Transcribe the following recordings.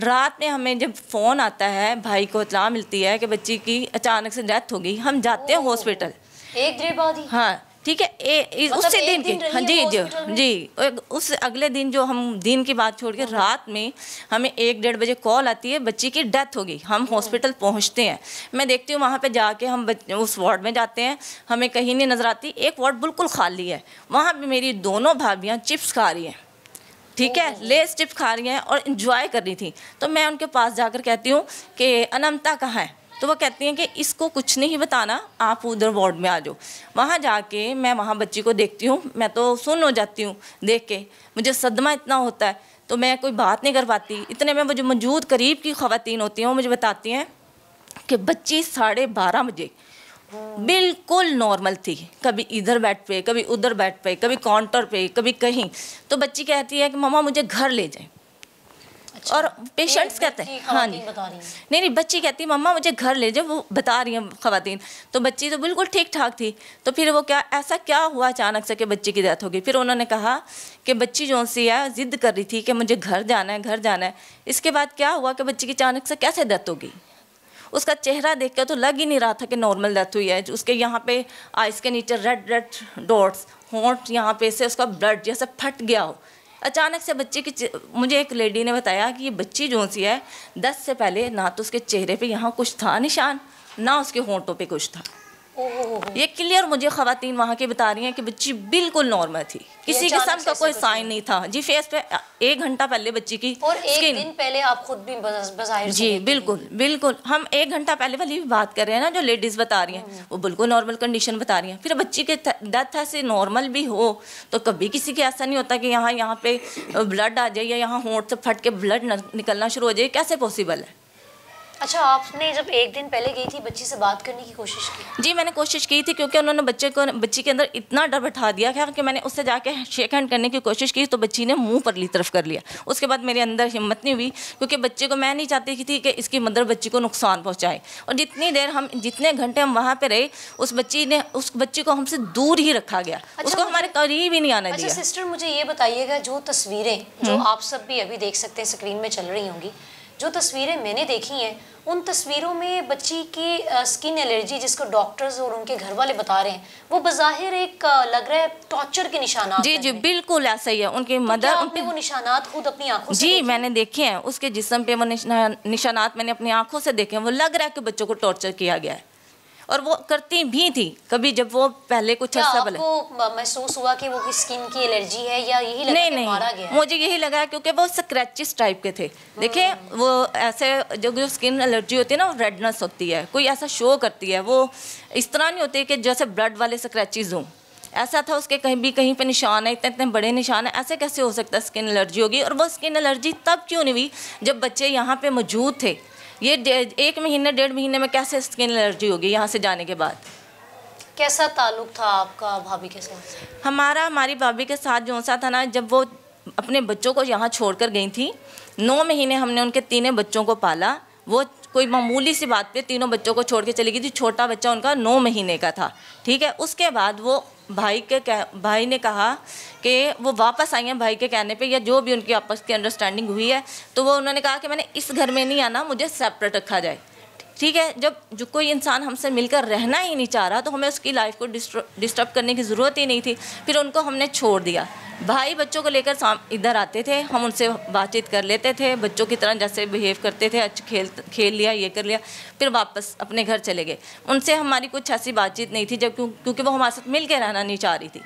रात में हमें जब फ़ोन आता है भाई को इतला मिलती है कि बच्ची की अचानक से डेथ हो गई हम जाते हैं हॉस्पिटल एक देर बाद ही हाँ ठीक है ए, मतलब उसी दिन, दिन के हाँ जी जी जी उस अगले दिन जो हम दिन की बात छोड़ के हाँ। रात में हमें एक डेढ़ बजे कॉल आती है बच्ची की डेथ हो गई हम हॉस्पिटल पहुंचते हैं मैं देखती हूँ वहाँ पे जाके हम उस वार्ड में जाते हैं हमें कहीं नहीं नज़र आती एक वार्ड बिल्कुल खाली है वहाँ पर मेरी दोनों भाभियाँ चिप्स खा रही हैं ठीक है oh. लेस टिप खा रही हैं और इन्जॉय कर रही थी तो मैं उनके पास जाकर कहती हूँ कि अनमता कहाँ है तो वो कहती हैं कि इसको कुछ नहीं बताना आप उधर वार्ड में आ जाओ वहाँ जाके मैं वहाँ बच्ची को देखती हूँ मैं तो सुन हो जाती हूँ देख के मुझे सदमा इतना होता है तो मैं कोई बात नहीं कर पाती इतने में मुझे मौजूद करीब की खातन होती हैं वो मुझे बताती हैं कि बच्ची साढ़े बारह बजे बिल्कुल नॉर्मल थी कभी इधर बैठ पे कभी उधर बैठ पे कभी काउंटर पे कभी कहीं तो बच्ची कहती है कि मामा मुझे घर ले जाए अच्छा। और पेशेंट्स कहते हैं हाँ, हाँ जी नहीं नहीं बच्ची कहती मम्मा मुझे घर ले जाए वो बता रही हैं खातन तो बच्ची तो बिल्कुल ठीक ठाक थी तो फिर वो क्या ऐसा क्या हुआ अचानक से कि बच्ची की डेथ हो गई फिर उन्होंने कहा कि बच्ची जो सी है ज़िद कर रही थी कि मुझे घर जाना है घर जाना है इसके बाद क्या हुआ कि बच्ची की अचानक से कैसे डेथ हो गई उसका चेहरा देख कर तो लग ही नहीं रहा था कि नॉर्मल डेथ हुई है उसके यहाँ पे आइस के नीचे रेड रेड डॉट्स होंठ यहाँ पे से उसका ब्लड जैसे फट गया हो अचानक से बच्चे की मुझे एक लेडी ने बताया कि ये बच्ची जो सी है दस से पहले ना तो उसके चेहरे पर यहाँ कुछ था निशान ना उसके होंठों पर कुछ था ये क्लियर मुझे खातन वहाँ के बता रही हैं कि बच्ची बिल्कुल नॉर्मल थी किसी किस्म का कोई साइन नहीं था जी फेस पे एक घंटा पहले बच्ची की और एक दिन पहले आप खुद भी जी बिल्कुल बिल्कुल हम एक घंटा पहले वाली भी बात कर रहे हैं ना जो लेडीज़ बता रही हैं हम्म। वो बिल्कुल नॉर्मल कंडीशन बता रही हैं फिर बच्ची के डेथ ऐसे नॉर्मल भी हो तो कभी किसी के ऐसा नहीं होता कि यहाँ यहाँ पे ब्लड आ जाए या यहाँ होंठ से फट के ब्लड निकलना शुरू हो जाए कैसे पॉसिबल है अच्छा आपने जब एक दिन पहले गई थी बच्ची से बात करने की कोशिश की जी मैंने कोशिश की थी क्योंकि उन्होंने बच्चे को बच्ची के अंदर इतना डर बैठा दिया था कि मैंने उससे जाके शेक हैंड करने की कोशिश की तो बच्ची ने मुंह पर ली तरफ कर लिया उसके बाद मेरे अंदर हिम्मत नहीं हुई क्योंकि बच्चे को मैं नहीं चाहती थी कि इसकी मदर बच्ची को नुकसान पहुँचाए और जितनी देर हम जितने घंटे हम वहाँ पर रहे उस बच्ची ने उस बच्ची को हमसे दूर ही रखा गया अच्छा, उसको हमारे करीब ही नहीं आना चाहिए अच्छा, सिस्टर मुझे ये बताइएगा जो तस्वीरें जो हम्म। आप सब भी अभी देख सकते हैं स्क्रीन में चल रही होंगी जो तस्वीरें मैंने देखी हैं उन तस्वीरों में बच्ची की स्किन एलर्जी जिसको डॉक्टर्स और उनके घर वाले बता रहे हैं वो बाहिर एक लग रहा है टॉर्चर के निशाना जी जी बिल्कुल ऐसा ही है उनके तो मदर उन पे वो निशानात खुद अपनी आंखों जी देखे? मैंने देखे हैं उसके जिसम पे वो निशानात मैंने अपनी आंखों से देखे हैं वो लग रहा है कि बच्चों को टॉर्चर किया गया है और वो करती भी थी कभी जब वो पहले कुछ अच्छा पहले महसूस हुआ कि वो स्किन की एलर्जी है या यही लगा नहीं नहीं मारा गया मुझे यही लगा क्योंकि वो स्क्रैचेस टाइप के थे देखिए हम्म। वो ऐसे जो स्किन एलर्जी होती है ना रेडनेस होती है कोई ऐसा शो करती है वो इस तरह नहीं होती कि जैसे ब्लड वाले स्क्रैचेज हों ऐसा था उसके कहीं भी कहीं पे निशान है इतने इतने बड़े निशान है ऐसे कैसे हो सकता है स्किन एलर्जी होगी और वो स्किन एलर्जी तब क्यों नहीं हुई जब बच्चे यहाँ पे मौजूद थे ये एक महीने डेढ़ महीने में कैसे स्किन एलर्जी होगी यहाँ से जाने के बाद कैसा ताल्लुक था आपका भाभी के साथ हमारा हमारी भाभी के साथ जो सा था ना जब वो अपने बच्चों को यहाँ छोड़ कर गई थी नौ महीने हमने उनके तीनों बच्चों को पाला वो कोई मामूली सी बात पे तीनों बच्चों को छोड़ के चली गई थी छोटा बच्चा उनका नौ महीने का था ठीक है उसके बाद वो भाई के कह भाई ने कहा कि वो वापस आई हैं भाई के कहने पे या जो भी उनकी आपस की अंडरस्टैंडिंग हुई है तो वो उन्होंने कहा कि मैंने इस घर में नहीं आना मुझे सेपरेट रखा जाए ठीक है जब जो कोई इंसान हमसे मिलकर रहना ही नहीं चाह रहा तो हमें उसकी लाइफ को डिस्टर्ब करने की ज़रूरत ही नहीं थी फिर उनको हमने छोड़ दिया भाई बच्चों को लेकर इधर आते थे हम उनसे बातचीत कर लेते थे बच्चों की तरह जैसे बिहेव करते थे अच्छा खेल खेल लिया ये कर लिया फिर वापस अपने घर चले गए उनसे हमारी कुछ ऐसी बातचीत नहीं थी जब क्योंकि वो हमारे साथ मिल के रहना नहीं चाह रही थी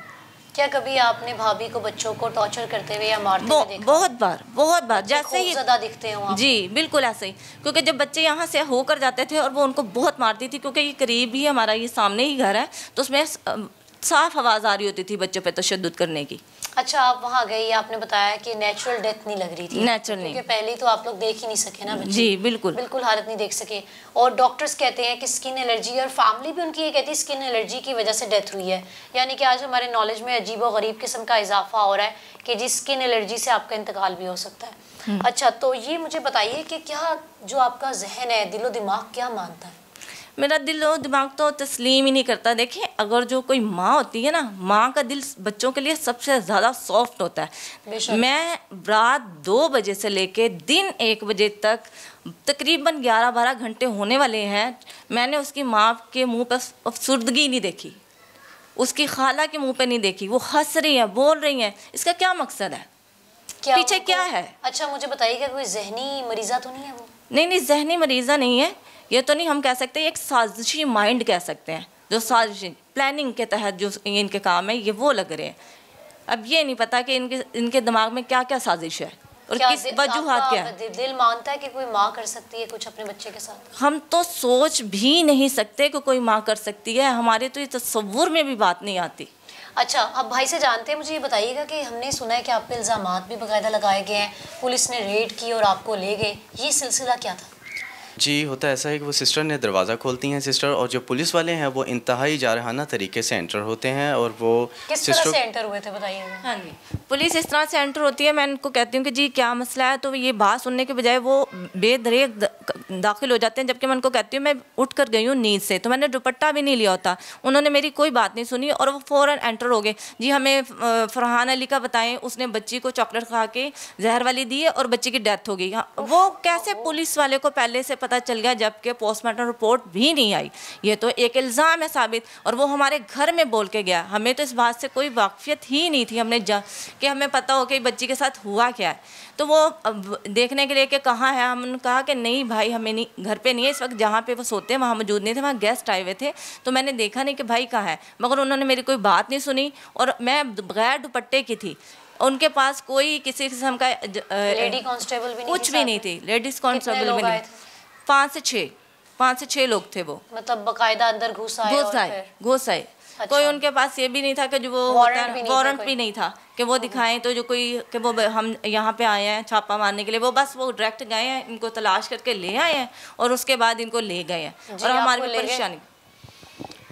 क्या कभी आपने भाभी को बच्चों को टॉर्चर करते हुए या मारते हुए देखा? बहुत बार बहुत बार जैसे ही ज्यादा दिखते हो जी बिल्कुल ऐसे ही क्योंकि जब बच्चे यहाँ से होकर जाते थे और वो उनको बहुत मारती थी क्योंकि ये करीब ही हमारा ये सामने ही घर है तो उसमें साफ आवाज़ आ रही होती थी बच्चों पे तशद करने की अच्छा आप वहाँ गई आपने बताया कि नेचुरल डेथ नहीं लग रही थी नेचुरल नहीं क्योंकि पहले तो आप लोग देख ही नहीं सके ना बच्चे जी बिल्कुल बिल्कुल हालत नहीं देख सके और डॉक्टर्स कहते हैं कि स्किन एलर्जी और फैमिली भी उनकी ये कहती है स्किन एलर्जी की वजह से डेथ हुई है यानी कि आज हमारे नॉलेज में अजीब और गरीब किस्म का इजाफा हो रहा है कि जी स्किन एलर्जी से आपका इंतकाल भी हो सकता है हम्म। अच्छा तो ये मुझे बताइए कि क्या जो आपका जहन है दिलो दिमाग क्या मानता है मेरा दिल और दिमाग तो तस्लीम ही नहीं करता देखिए अगर जो कोई माँ होती है ना माँ का दिल बच्चों के लिए सबसे ज़्यादा सॉफ्ट होता है मैं रात दो बजे से लेके दिन एक बजे तक तकरीबन ग्यारह बारह घंटे होने वाले हैं मैंने उसकी माँ के मुंह पर अफसुर्दगी नहीं देखी उसकी खाला के मुँह पर नहीं देखी वो हंस रही है बोल रही हैं इसका क्या मकसद है क्या पीछे क्या है अच्छा मुझे बताइएगा कोई जहनी मरीज़ा तो नहीं है वो नहीं नहीं जहनी मरीज़ा नहीं है ये तो नहीं हम कह सकते एक साजिशी माइंड कह सकते हैं जो साजिश प्लानिंग के तहत जो इनके काम है ये वो लग रहे हैं अब ये नहीं पता कि इनके इनके दिमाग में क्या क्या साजिश है और किस वजूहत क्या है दिल मानता है कि कोई माँ कर सकती है कुछ अपने बच्चे के साथ हम तो सोच भी नहीं सकते कि कोई माँ कर सकती है हमारे तो ये तस्वूर में भी बात नहीं आती अच्छा अब भाई से जानते हैं मुझे ये बताइएगा कि हमने सुना है कि आप पे इल्ज़ाम भी बाकायदा लगाए गए हैं पुलिस ने रेड की और आपको ले गए ये सिलसिला क्या था जी होता ऐसा है कि वो सिस्टर ने दरवाज़ा खोलती हैं सिस्टर और जो पुलिस वाले हैं वो इंतहाई जारहाना तरीके से एंटर होते हैं और वो किस सिस्टर तरह से एंटर हुए थे बताइए हाँ जी पुलिस इस तरह से एंटर होती है मैं इनको कहती हूँ कि जी क्या मसला है तो ये बात सुनने के बजाय वो बेदरेक दाखिल हो जाते हैं जबकि मैं उनको कहती हूँ मैं उठ कर गई हूँ नींद से तो मैंने दुपट्टा भी नहीं लिया होता उन्होंने मेरी कोई बात नहीं सुनी और वो फ़ौर एंटर हो गए जी हमें फरहान अली का बताएं उसने बच्ची को चॉकलेट खा के जहर वाली दी है और बच्ची की डेथ हो गई हाँ, वो कैसे पुलिस वाले को पहले से पता चल गया जबकि पोस्टमार्टम रिपोर्ट भी नहीं आई ये तो एक इल्ज़ाम है साबित और वो हमारे घर में बोल के गया हमें तो इस बात से कोई वाकफियत ही नहीं थी हमने जा कि हमें पता हो कि बच्ची के साथ हुआ क्या है तो वो देखने के लिए कि कहाँ है हमने कहा कि नहीं भाई हमें नहीं घर पे नहीं है इस वक्त जहाँ पे वो सोते हैं वहाँ मौजूद नहीं थे वहाँ गेस्ट आए हुए थे तो मैंने देखा नहीं कि भाई कहाँ है मगर उन्होंने मेरी कोई बात नहीं सुनी और मैं बगैर दुपट्टे की थी उनके पास कोई किसी किस्म का लेडी कॉन्स्टेबल भी कुछ भी नहीं थी लेडीज कॉन्स्टेबल भी नहीं पाँच से छः पाँच से छः लोग थे वो मतलब बाकायदा अंदर घुस आए घुस आए घुस आए अच्छा। कोई उनके पास ये भी नहीं था कि जो वो वारंट भी, नहीं था कि वो हाँ। दिखाएं तो जो कोई कि वो हम यहाँ पे आए हैं छापा मारने के लिए वो बस वो डायरेक्ट गए हैं इनको तलाश करके ले आए हैं और उसके बाद इनको ले गए हैं और हमारे परेशानी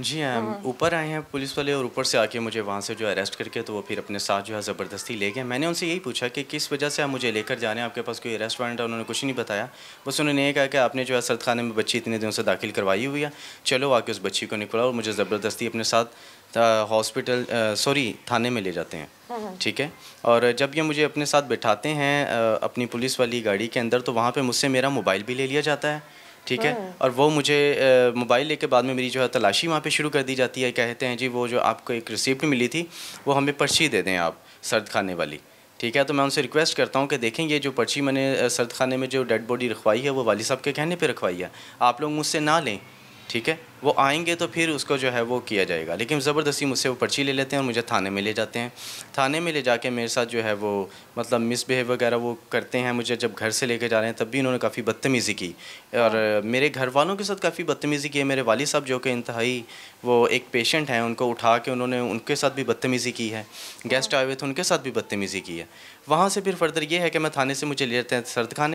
जी हाँ, हम हाँ। ऊपर आए हैं पुलिस वाले और ऊपर से आके मुझे वहाँ से जो अरेस्ट करके तो वो फिर अपने साथ जो है ज़बरदस्ती ले गए मैंने उनसे यही पूछा कि किस वजह से आप मुझे लेकर जा रहे हैं आपके पास कोई अरेस्ट वारंट है उन्होंने कुछ नहीं बताया बस उन्होंने ये कहा कि आपने जो है सर्द खाने में बच्ची इतने दिनों से दाखिल करवाई हुई है चलो आके उस बच्ची को निकला और मुझे ज़बरदस्ती अपने साथ हॉस्पिटल सॉरी थाने में ले जाते हैं हाँ, ठीक है और जब ये मुझे अपने साथ बैठाते हैं अपनी पुलिस वाली गाड़ी के अंदर तो वहाँ पर मुझसे मेरा मोबाइल भी ले लिया जाता है ठीक है हाँ। और वो मुझे मोबाइल लेके बाद में मेरी जो है तलाशी वहाँ पे शुरू कर दी जाती है कहते हैं जी वो जो आपको एक रिसिप्ट मिली थी वो हमें पर्ची दे दें आप सर्द खाने वाली ठीक है तो मैं उनसे रिक्वेस्ट करता हूँ कि देखें ये जो पर्ची मैंने सर्द खाने में जो डेड बॉडी रखवाई है वो वाली साहब के कहने पर रखवाई है आप लोग मुझसे ना लें ठीक है वो आएंगे तो फिर उसको जो है वो किया जाएगा लेकिन ज़बरदस्ती मुझसे वो पर्ची ले लेते हैं और मुझे थाने में ले जाते हैं थाने में ले जाके मेरे साथ जो है वो मतलब मिसबिहेव वगैरह वो करते हैं मुझे जब घर से लेके जा रहे हैं तब भी उन्होंने काफ़ी बदतमीज़ी की और मेरे घर वालों के साथ काफ़ी बदतमीज़ी की है मेरे वाली साहब जो कि इंतहाई वो एक पेशेंट हैं उनको उठा के उन्होंने उनके साथ भी बदतमीज़ी की है गेस्ट आए हुए थे उनके साथ भी बदतमीज़ी की है वहाँ से फिर फर्दर ये है कि मैं थाने से मुझे ले लेते हैं सर्द खाने